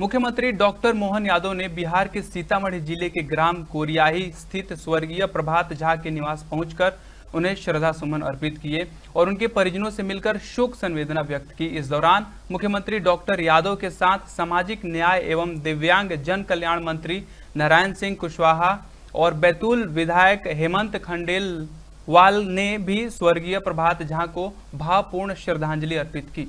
मुख्यमंत्री डॉक्टर मोहन यादव ने बिहार के सीतामढ़ी जिले के ग्राम कोरियाही स्थित स्वर्गीय प्रभात झा के निवास पहुंचकर उन्हें श्रद्धा सुमन अर्पित किए और उनके परिजनों से मिलकर शोक संवेदना व्यक्त की इस दौरान मुख्यमंत्री डॉक्टर यादव के साथ सामाजिक न्याय एवं दिव्यांग जन कल्याण मंत्री नारायण सिंह कुशवाहा और बैतूल विधायक हेमंत खंडेल वाल ने भी स्वर्गीय प्रभात झा को भावपूर्ण श्रद्धांजलि अर्पित की